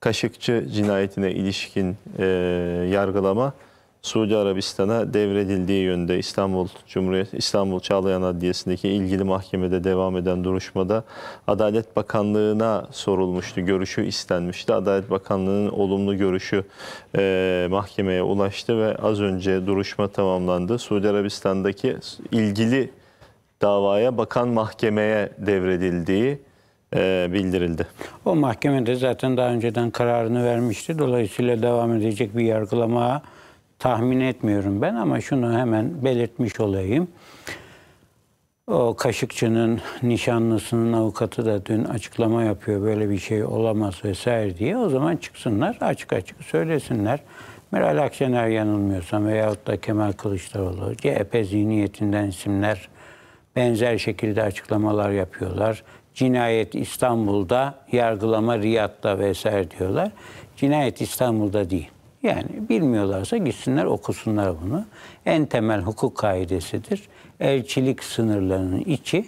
Kaşıkçı cinayetine ilişkin e, yargılama Suudi Arabistan'a devredildiği yönde İstanbul Cumhuriyet İstanbul Çağlayan Adliyesi'ndeki ilgili mahkemede devam eden duruşmada Adalet Bakanlığı'na sorulmuştu, görüşü istenmişti. Adalet Bakanlığı'nın olumlu görüşü e, mahkemeye ulaştı ve az önce duruşma tamamlandı. Suudi Arabistan'daki ilgili davaya bakan mahkemeye devredildiği e, bildirildi. O mahkeme de zaten daha önceden kararını vermişti. Dolayısıyla devam edecek bir yargılama tahmin etmiyorum ben ama şunu hemen belirtmiş olayım. O Kaşıkçı'nın nişanlısının avukatı da dün açıklama yapıyor böyle bir şey olamaz vesaire diye. O zaman çıksınlar açık açık söylesinler. Meral Akşener yanılmıyorsam veyahut da Kemal Kılıçdaroğlu, CHP zihniyetinden isimler benzer şekilde açıklamalar yapıyorlar. Cinayet İstanbul'da, yargılama Riyad'da vesaire diyorlar. Cinayet İstanbul'da değil. Yani bilmiyorlarsa gitsinler okusunlar bunu. En temel hukuk kaidesidir. Elçilik sınırlarının içi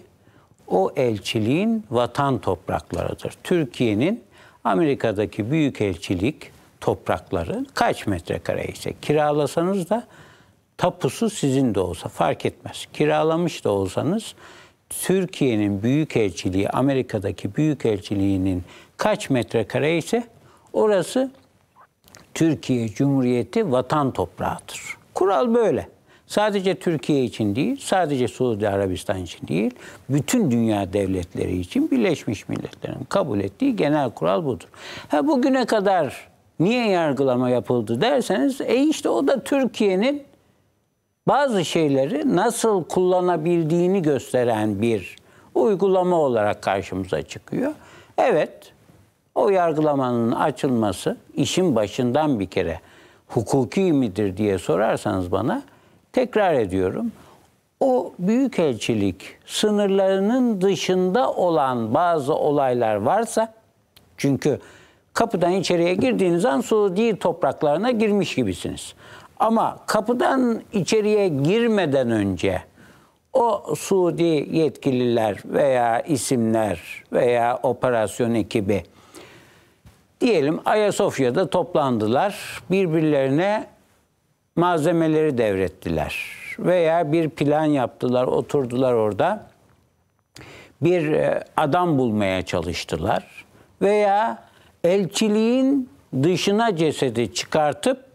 o elçiliğin vatan topraklarıdır. Türkiye'nin Amerika'daki büyük elçilik toprakları kaç metrekare ise kiralasanız da tapusu sizin de olsa fark etmez. Kiralamış da olsanız Türkiye'nin büyükelçiliği, Amerika'daki büyükelçiliğinin kaç metrekare ise orası Türkiye Cumhuriyeti vatan toprağıdır. Kural böyle. Sadece Türkiye için değil, sadece Suudi Arabistan için değil, bütün dünya devletleri için Birleşmiş Milletler'in kabul ettiği genel kural budur. Ha bugüne kadar niye yargılama yapıldı derseniz, e işte o da Türkiye'nin bazı şeyleri nasıl kullanabildiğini gösteren bir uygulama olarak karşımıza çıkıyor. Evet, o yargılamanın açılması işin başından bir kere hukuki midir diye sorarsanız bana tekrar ediyorum. O büyükelçilik sınırlarının dışında olan bazı olaylar varsa çünkü kapıdan içeriye girdiğiniz an Suudi topraklarına girmiş gibisiniz. Ama kapıdan içeriye girmeden önce o Suudi yetkililer veya isimler veya operasyon ekibi diyelim Ayasofya'da toplandılar. Birbirlerine malzemeleri devrettiler veya bir plan yaptılar, oturdular orada. Bir e, adam bulmaya çalıştılar veya elçiliğin dışına cesedi çıkartıp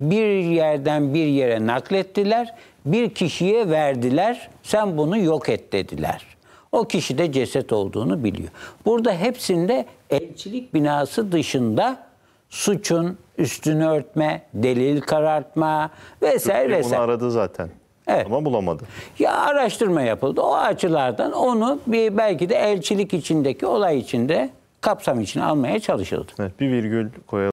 bir yerden bir yere naklettiler, bir kişiye verdiler, sen bunu yok et dediler. O kişi de ceset olduğunu biliyor. Burada hepsinde elçilik binası dışında suçun üstünü örtme, delil karartma vesaire Türkiye Bunu aradı zaten. Evet. Ama bulamadı. Ya araştırma yapıldı. O açılardan onu bir belki de elçilik içindeki olay içinde kapsam içine almaya çalışıldı. Evet, bir virgül koyalım.